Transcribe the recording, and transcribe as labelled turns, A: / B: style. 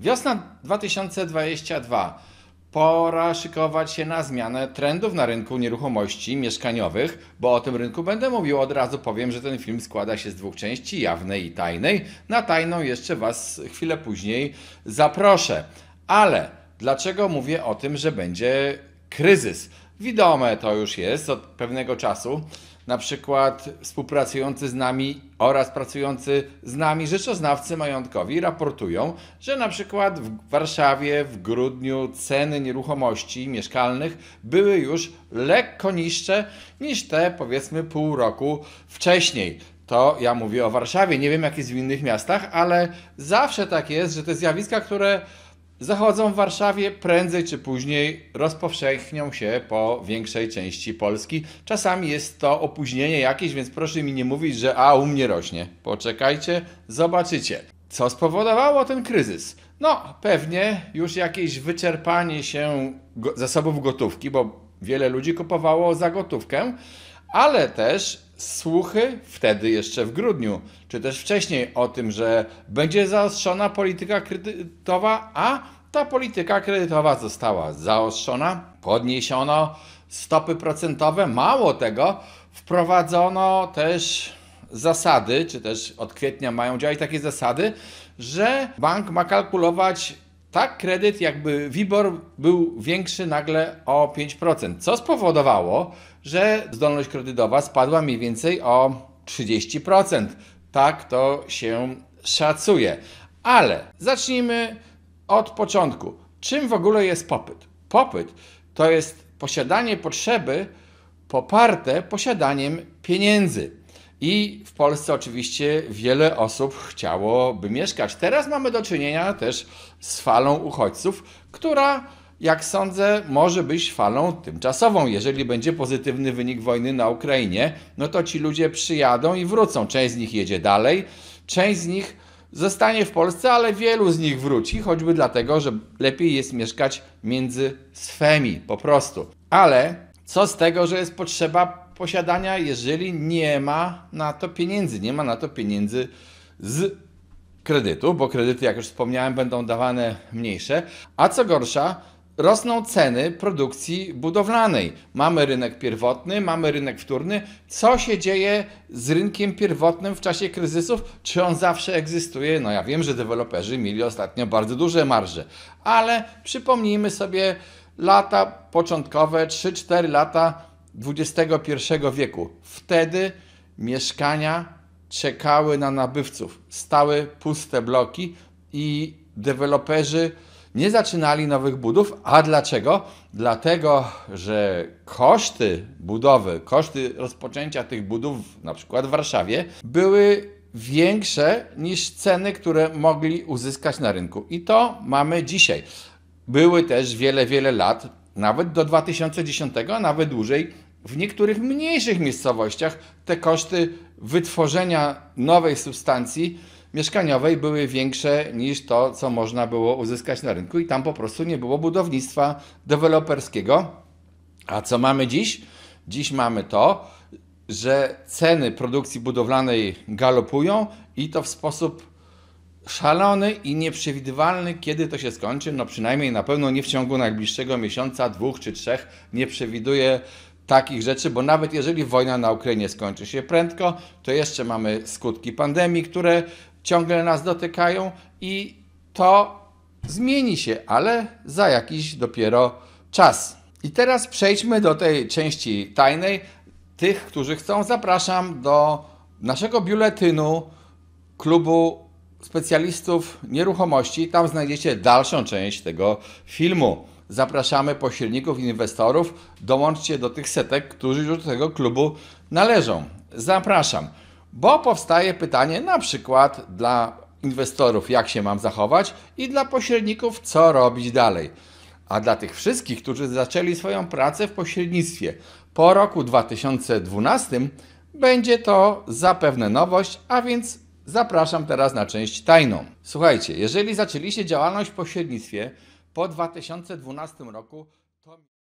A: Wiosna 2022. Pora szykować się na zmianę trendów na rynku nieruchomości mieszkaniowych, bo o tym rynku będę mówił. Od razu powiem, że ten film składa się z dwóch części, jawnej i tajnej. Na tajną jeszcze Was chwilę później zaproszę. Ale dlaczego mówię o tym, że będzie kryzys? Widome to już jest od pewnego czasu. Na przykład współpracujący z nami oraz pracujący z nami rzeczoznawcy majątkowi raportują, że na przykład w Warszawie w grudniu ceny nieruchomości mieszkalnych były już lekko niższe niż te powiedzmy pół roku wcześniej. To ja mówię o Warszawie, nie wiem jak jest w innych miastach, ale zawsze tak jest, że te zjawiska, które zachodzą w Warszawie, prędzej czy później rozpowszechnią się po większej części Polski. Czasami jest to opóźnienie jakieś, więc proszę mi nie mówić, że a u mnie rośnie. Poczekajcie, zobaczycie. Co spowodowało ten kryzys? No, pewnie już jakieś wyczerpanie się go zasobów gotówki, bo wiele ludzi kupowało za gotówkę, ale też słuchy wtedy jeszcze w grudniu, czy też wcześniej o tym, że będzie zaostrzona polityka kredytowa, a ta polityka kredytowa została zaostrzona, podniesiono stopy procentowe, mało tego, wprowadzono też zasady, czy też od kwietnia mają działać takie zasady, że bank ma kalkulować tak, kredyt jakby WIBOR był większy nagle o 5%, co spowodowało, że zdolność kredytowa spadła mniej więcej o 30%. Tak to się szacuje. Ale zacznijmy od początku. Czym w ogóle jest popyt? Popyt to jest posiadanie potrzeby poparte posiadaniem pieniędzy. I w Polsce oczywiście wiele osób chciałoby mieszkać. Teraz mamy do czynienia też z falą uchodźców, która, jak sądzę, może być falą tymczasową. Jeżeli będzie pozytywny wynik wojny na Ukrainie, no to ci ludzie przyjadą i wrócą. Część z nich jedzie dalej, część z nich zostanie w Polsce, ale wielu z nich wróci, choćby dlatego, że lepiej jest mieszkać między swemi po prostu. Ale co z tego, że jest potrzeba posiadania, jeżeli nie ma na to pieniędzy. Nie ma na to pieniędzy z kredytu, bo kredyty, jak już wspomniałem, będą dawane mniejsze. A co gorsza, rosną ceny produkcji budowlanej. Mamy rynek pierwotny, mamy rynek wtórny. Co się dzieje z rynkiem pierwotnym w czasie kryzysów? Czy on zawsze egzystuje? No ja wiem, że deweloperzy mieli ostatnio bardzo duże marże, ale przypomnijmy sobie lata początkowe, 3-4 lata XXI wieku. Wtedy mieszkania czekały na nabywców, stały puste bloki i deweloperzy nie zaczynali nowych budów. A dlaczego? Dlatego, że koszty budowy, koszty rozpoczęcia tych budów, na przykład w Warszawie, były większe niż ceny, które mogli uzyskać na rynku. I to mamy dzisiaj. Były też wiele, wiele lat, nawet do 2010, a nawet dłużej, w niektórych mniejszych miejscowościach te koszty wytworzenia nowej substancji mieszkaniowej były większe niż to, co można było uzyskać na rynku, i tam po prostu nie było budownictwa deweloperskiego. A co mamy dziś? Dziś mamy to, że ceny produkcji budowlanej galopują i to w sposób szalony i nieprzewidywalny, kiedy to się skończy. No przynajmniej na pewno nie w ciągu najbliższego miesiąca, dwóch czy trzech. Nie przewiduje takich rzeczy, bo nawet jeżeli wojna na Ukrainie skończy się prędko, to jeszcze mamy skutki pandemii, które ciągle nas dotykają i to zmieni się, ale za jakiś dopiero czas. I teraz przejdźmy do tej części tajnej. Tych, którzy chcą, zapraszam do naszego biuletynu klubu specjalistów nieruchomości. Tam znajdziecie dalszą część tego filmu. Zapraszamy pośredników, inwestorów. Dołączcie do tych setek, którzy już do tego klubu należą. Zapraszam, bo powstaje pytanie na przykład dla inwestorów, jak się mam zachować i dla pośredników, co robić dalej. A dla tych wszystkich, którzy zaczęli swoją pracę w pośrednictwie po roku 2012, będzie to zapewne nowość, a więc zapraszam teraz na część tajną. Słuchajcie, jeżeli zaczęliście działalność w pośrednictwie, po 2012 roku to...